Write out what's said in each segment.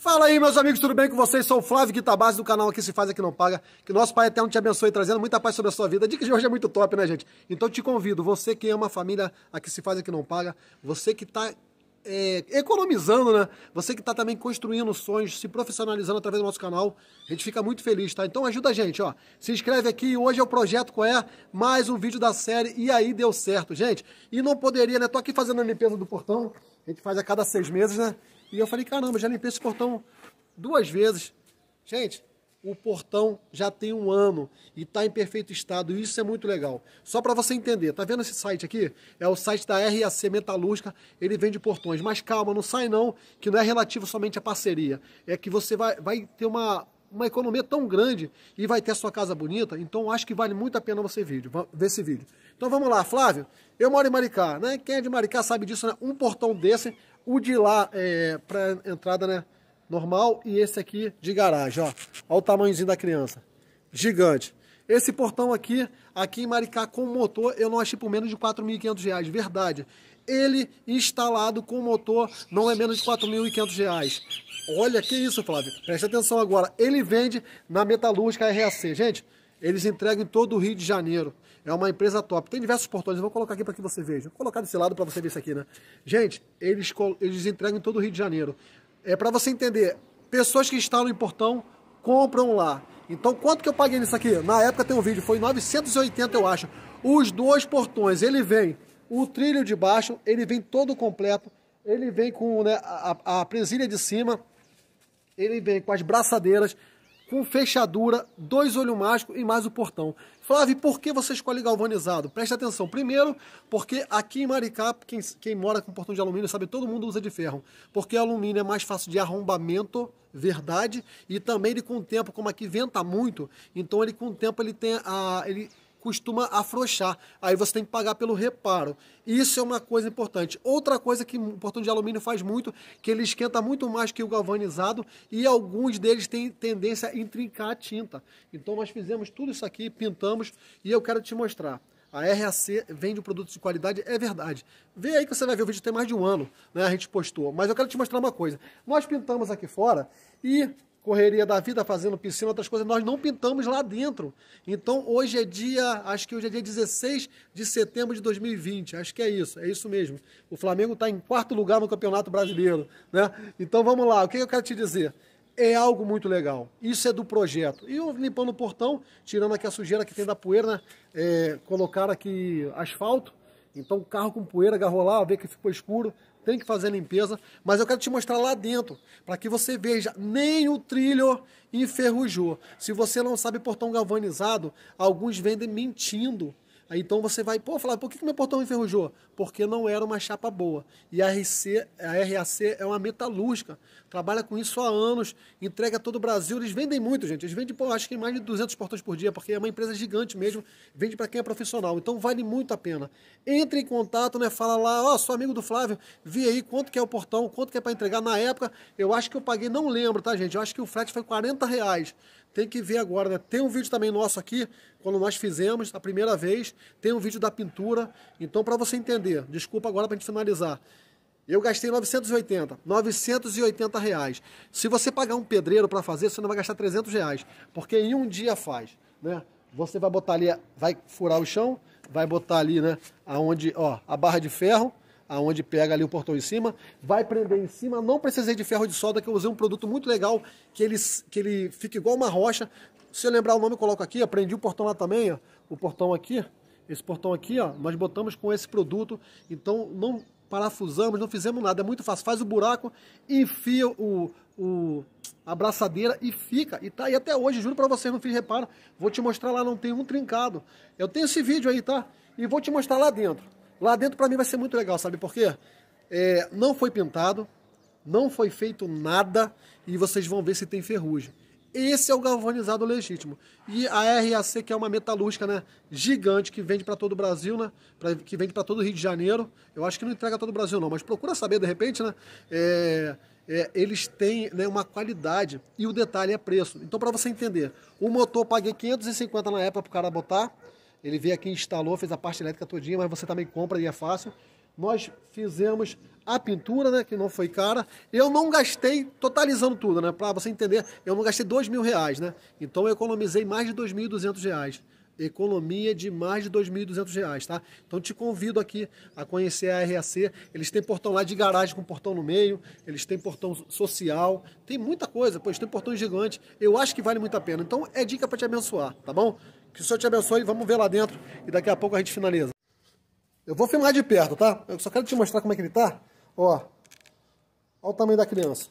Fala aí, meus amigos, tudo bem com vocês? Sou o Flávio Guitabase do canal Aqui Se Faz, Aqui Não Paga. Que nosso Pai Eterno te abençoe, trazendo muita paz sobre a sua vida. A dica de hoje é muito top, né, gente? Então te convido, você que ama a família Aqui Se Faz, Aqui Não Paga, você que está é, economizando, né? Você que está também construindo sonhos, se profissionalizando através do nosso canal, a gente fica muito feliz, tá? Então ajuda a gente, ó. Se inscreve aqui, hoje é o Projeto Qual é? Mais um vídeo da série E aí deu certo, gente. E não poderia, né? Tô aqui fazendo a limpeza do portão, a gente faz a cada seis meses, né? E eu falei, caramba, já limpei esse portão duas vezes. Gente, o portão já tem um ano e está em perfeito estado, e isso é muito legal. Só para você entender, tá vendo esse site aqui? É o site da RAC Metalúrgica, ele vende portões. Mas calma, não sai não, que não é relativo somente à parceria. É que você vai, vai ter uma, uma economia tão grande e vai ter a sua casa bonita, então acho que vale muito a pena você vídeo, ver esse vídeo. Então vamos lá, Flávio, eu moro em Maricá, né? Quem é de Maricá sabe disso, né? Um portão desse o de lá é para entrada, né? Normal. E esse aqui de garagem, ó. Olha o tamanhozinho da criança. Gigante. Esse portão aqui, aqui em Maricá com motor, eu não achei por menos de R$ reais, verdade. Ele instalado com motor não é menos de R$ 4.500. Olha que isso, Flávio. Presta atenção agora. Ele vende na metalúrgica RAC. Gente, eles entregam em todo o Rio de Janeiro. É uma empresa top. Tem diversos portões, eu vou colocar aqui para que você veja. Vou colocar desse lado para você ver isso aqui, né? Gente, eles, eles entregam em todo o Rio de Janeiro. É para você entender, pessoas que instalam em portão compram lá. Então, quanto que eu paguei nisso aqui? Na época tem um vídeo, foi 980, eu acho. Os dois portões, ele vem o trilho de baixo, ele vem todo completo, ele vem com né, a, a presilha de cima, ele vem com as braçadeiras, com fechadura, dois olhos mágicos e mais o portão. Flávio, por que você escolhe galvanizado? Preste atenção. Primeiro, porque aqui em Maricá, quem, quem mora com portão de alumínio sabe, todo mundo usa de ferro. Porque alumínio é mais fácil de arrombamento, verdade, e também ele com o tempo, como aqui venta muito, então ele com o tempo ele tem a... Ele, costuma afrouxar. Aí você tem que pagar pelo reparo. Isso é uma coisa importante. Outra coisa que o portão de alumínio faz muito, que ele esquenta muito mais que o galvanizado e alguns deles têm tendência a intrincar a tinta. Então nós fizemos tudo isso aqui, pintamos e eu quero te mostrar. A RAC vende produtos de qualidade, é verdade. Vê aí que você vai ver, o vídeo tem mais de um ano, né? A gente postou. Mas eu quero te mostrar uma coisa. Nós pintamos aqui fora e correria da vida fazendo piscina, outras coisas, nós não pintamos lá dentro. Então, hoje é dia, acho que hoje é dia 16 de setembro de 2020, acho que é isso, é isso mesmo. O Flamengo está em quarto lugar no Campeonato Brasileiro, né? Então, vamos lá, o que eu quero te dizer? É algo muito legal, isso é do projeto. E eu limpando o portão, tirando aqui a sujeira que tem da poeira, né? é, colocar aqui asfalto, então o carro com poeira agarrou lá, vê que ficou escuro, tem que fazer a limpeza, mas eu quero te mostrar lá dentro, para que você veja, nem o trilho enferrujou. Se você não sabe portão galvanizado, alguns vendem mentindo Aí, então você vai, pô, falar, por que, que meu portão enferrujou? Porque não era uma chapa boa. E a, RC, a RAC é uma metalúrgica, trabalha com isso há anos, entrega todo o Brasil. Eles vendem muito, gente. Eles vendem, pô, acho que mais de 200 portões por dia, porque é uma empresa gigante mesmo, vende para quem é profissional. Então vale muito a pena. Entre em contato, né? Fala lá, ó, oh, sou amigo do Flávio, vi aí quanto que é o portão, quanto que é para entregar. Na época, eu acho que eu paguei, não lembro, tá, gente? Eu acho que o frete foi 40 reais tem que ver agora, né? Tem um vídeo também nosso aqui, quando nós fizemos a primeira vez, tem um vídeo da pintura. Então, para você entender, desculpa agora para a gente finalizar. Eu gastei 980, 980 reais. Se você pagar um pedreiro para fazer, você não vai gastar 300 reais, porque em um dia faz, né? Você vai botar ali, vai furar o chão, vai botar ali, né, aonde, ó, a barra de ferro, aonde pega ali o portão em cima, vai prender em cima. Não precisei de ferro de solda, que eu usei um produto muito legal, que ele, que ele fica igual uma rocha. Se eu lembrar o nome, eu coloco aqui, Aprendi prendi o portão lá também, ó, o portão aqui, esse portão aqui, ó, nós botamos com esse produto, então não parafusamos, não fizemos nada, é muito fácil. Faz o buraco, enfia o, o a abraçadeira e fica. E tá aí até hoje, juro para vocês, não fiz reparo. Vou te mostrar lá, não tem um trincado. Eu tenho esse vídeo aí, tá? E vou te mostrar lá dentro. Lá dentro para mim vai ser muito legal, sabe por quê? É, não foi pintado, não foi feito nada e vocês vão ver se tem ferrugem. Esse é o galvanizado legítimo. E a RAC, que é uma metalúrgica né, gigante, que vende para todo o Brasil, né, pra, que vende para todo o Rio de Janeiro. Eu acho que não entrega todo o Brasil, não, mas procura saber, de repente, né? É, é, eles têm né, uma qualidade e o detalhe é preço. Então, para você entender, o motor eu paguei 550 na época para o cara botar. Ele veio aqui, instalou, fez a parte elétrica todinha, mas você também compra e é fácil. Nós fizemos a pintura, né, que não foi cara. Eu não gastei, totalizando tudo, né, para você entender, eu não gastei dois mil reais, né. Então eu economizei mais de dois mil e duzentos reais. Economia de mais de dois mil e duzentos reais, tá? Então te convido aqui a conhecer a RAC. Eles têm portão lá de garagem com portão no meio, eles têm portão social, tem muita coisa, pois tem portão gigante. Eu acho que vale muito a pena. Então é dica para te abençoar, tá bom? Que o Senhor te abençoe. Vamos ver lá dentro e daqui a pouco a gente finaliza. Eu vou filmar de perto, tá? Eu só quero te mostrar como é que ele tá. Ó, olha o tamanho da criança.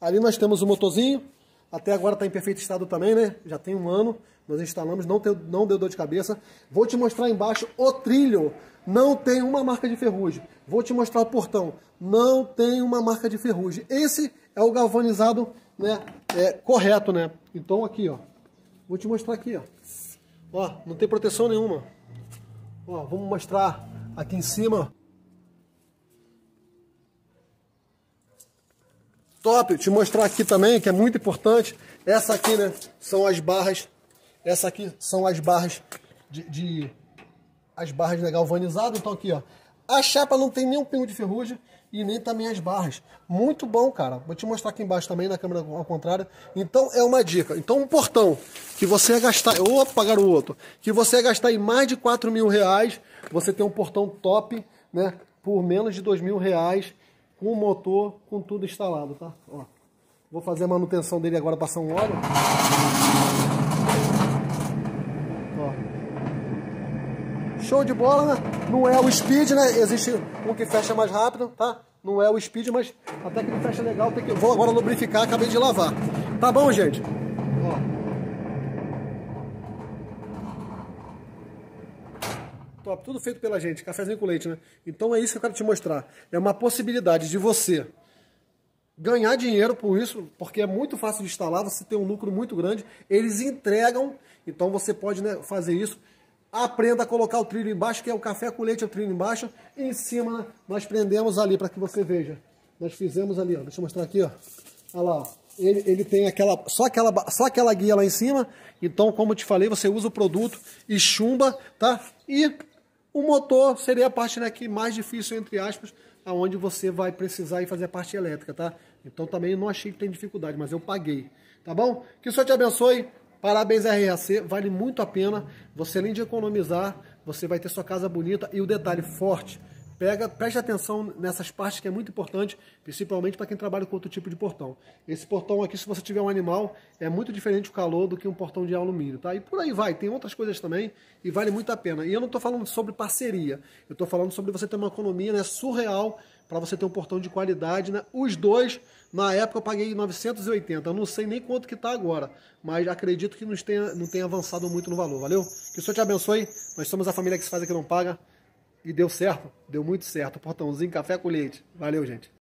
Ali nós temos o motorzinho. Até agora está em perfeito estado também, né? Já tem um ano. Nós instalamos, não, tem, não deu dor de cabeça. Vou te mostrar embaixo o trilho. Não tem uma marca de ferrugem. Vou te mostrar o portão. Não tem uma marca de ferrugem. Esse é o galvanizado né, é, correto, né? Então aqui, ó. Vou te mostrar aqui, ó. Ó, não tem proteção nenhuma. Ó, vamos mostrar aqui em cima. Top, te mostrar aqui também, que é muito importante. Essa aqui, né, são as barras. Essa aqui são as barras de, de as barras né, galvanizadas. Então aqui, ó, a chapa não tem nenhum pingo de ferrugem e nem também as barras. Muito bom, cara. Vou te mostrar aqui embaixo também na câmera ao contrário. Então é uma dica. Então um portão que você ia gastar, opa garoto, que você ia gastar em mais de 4 mil reais, você tem um portão top, né? Por menos de 2 mil reais, com motor, com tudo instalado, tá? Ó, vou fazer a manutenção dele agora, passar um óleo. Show de bola, né? Não é o speed, né? Existe um que fecha mais rápido, tá? Não é o speed, mas até que não fecha legal. Tem que... Vou agora lubrificar, acabei de lavar. Tá bom, gente? Ó. Top, tudo feito pela gente, cafezinho com leite, né? Então é isso que eu quero te mostrar. É uma possibilidade de você ganhar dinheiro por isso, porque é muito fácil de instalar, você tem um lucro muito grande, eles entregam, então você pode né, fazer isso aprenda a colocar o trilho embaixo, que é o café com leite, é o trilho embaixo. E em cima nós prendemos ali, para que você veja. Nós fizemos ali, ó. deixa eu mostrar aqui, ó. Olha lá, ó. Ele, ele, tem aquela só, aquela só aquela guia lá em cima. Então, como eu te falei, você usa o produto e chumba, tá? E o motor seria a parte né, que mais difícil, entre aspas, aonde você vai precisar e fazer a parte elétrica, tá? Então também não achei que tem dificuldade, mas eu paguei, tá bom? Que o Senhor te abençoe. Parabéns, RAC, vale muito a pena. Você além de economizar, você vai ter sua casa bonita e o detalhe forte. Pega, preste atenção nessas partes que é muito importante, principalmente para quem trabalha com outro tipo de portão. Esse portão aqui, se você tiver um animal, é muito diferente o calor do que um portão de alumínio, tá? E por aí vai, tem outras coisas também e vale muito a pena. E eu não estou falando sobre parceria, eu estou falando sobre você ter uma economia né, surreal para você ter um portão de qualidade, né? Os dois, na época eu paguei 980, eu não sei nem quanto que está agora, mas acredito que não tenha, não tenha avançado muito no valor, valeu? Que o Senhor te abençoe, nós somos a família que se faz aqui não paga, e deu certo, deu muito certo, portãozinho, café com leite, valeu gente.